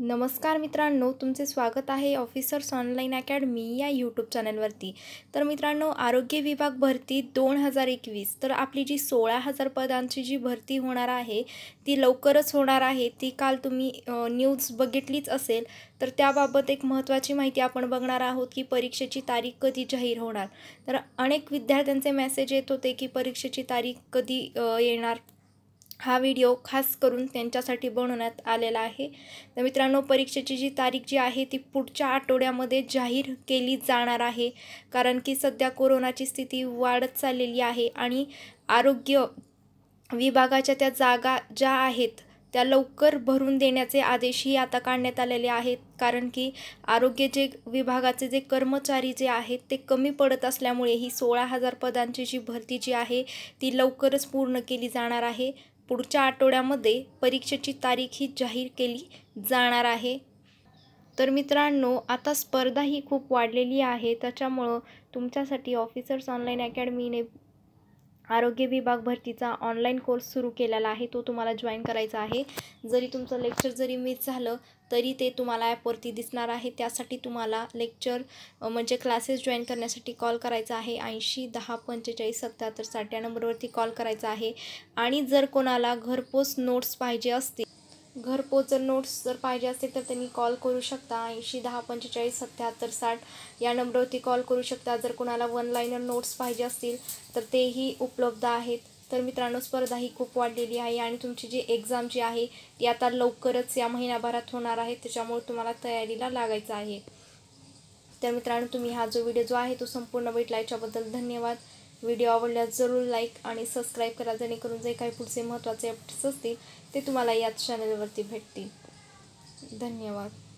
नमस्कार मित्रांनो तुमचे स्वागत आहे ऑफिसर्स ऑनलाईन अकॅडमी या यूट्यूब चॅनलवरती तर मित्रांनो आरोग्य विभाग भरती दोन हजार एकवीस तर आपली जी सोळा हजार पदांची जी भरती होणार आहे ती लवकरच होणार आहे ती काल तुम्ही न्यूज बघितलीच असेल तर त्याबाबत एक महत्त्वाची माहिती आपण बघणार आहोत की परीक्षेची तारीख कधी जाहीर होणार तर अनेक विद्यार्थ्यांचे मेसेज येत होते की परीक्षेची तारीख कधी येणार हा व्हिडिओ खास करून त्यांच्यासाठी बनवण्यात आलेला आहे तर मित्रांनो परीक्षेची जी तारीख जी आहे ती पुढच्या आठवड्यामध्ये जाहीर केली जाणार आहे कारण की सध्या कोरोनाची स्थिती वाढत चाललेली आहे आणि आरोग्य विभागाच्या त्या जागा ज्या आहेत त्या लवकर भरून देण्याचे आदेशही आता काढण्यात आलेले आहेत कारण की आरोग्य जे विभागाचे जे कर्मचारी जे आहेत ते कमी पडत असल्यामुळे ही सोळा हजार पदांची जी भरती जी आहे ती लवकरच पूर्ण केली जाणार आहे पुढच्या आठवड्यामध्ये परीक्षेची तारीख ही जाहीर केली जाणार आहे तर मित्रांनो आता स्पर्धा ही खूप वाढलेली आहे त्याच्यामुळं तुमच्यासाठी ऑफिसर्स ऑनलाईन अकॅडमीने आरोग्य विभाग भरतीचा ऑनलाईन कोर्स सुरू केलेला आहे तो तुम्हाला जॉईन करायचा आहे जरी तुमचं लेक्चर जरी मिस झालं तरी ते तुम्हाला ॲपवरती दिसणार आहे त्यासाठी तुम्हाला लेक्चर म्हणजे क्लासेस जॉईन करण्यासाठी कॉल करायचा आहे ऐंशी दहा पंचेचाळीस सत्याहत्तर साठ या नंबरवरती कॉल करायचा आहे आणि जर कोणाला घरपोच नोट्स पाहिजे असतील घरपोच जर नोट्स जर पाहिजे असतील तर त्यांनी कॉल करू शकता ऐंशी दहा पंचेचाळीस सत्याहत्तर साठ या नंबरवरती कॉल करू शकता जर कोणाला वन लाईनर नोट्स पाहिजे असतील तर तेही उपलब्ध आहेत तर मित्रांनो स्पर्धा ही खूप वाढलेली आहे आणि तुमची जी एक्झाम जी आहे ती आता लवकरच या महिन्याभरात होणार आहे त्याच्यामुळे तुम्हाला तयारीला लागायचं आहे तर मित्रांनो तुम्ही हा जो व्हिडिओ जो आहे तो संपूर्ण भेटला याच्याबद्दल धन्यवाद व्हिडिओ आवडल्यास जरूर लाईक आणि सबस्क्राईब करा जेणेकरून जे काही पुढचे महत्त्वाचे अपडेट्स असतील ते तुम्हाला याच चॅनलवरती भेटतील धन्यवाद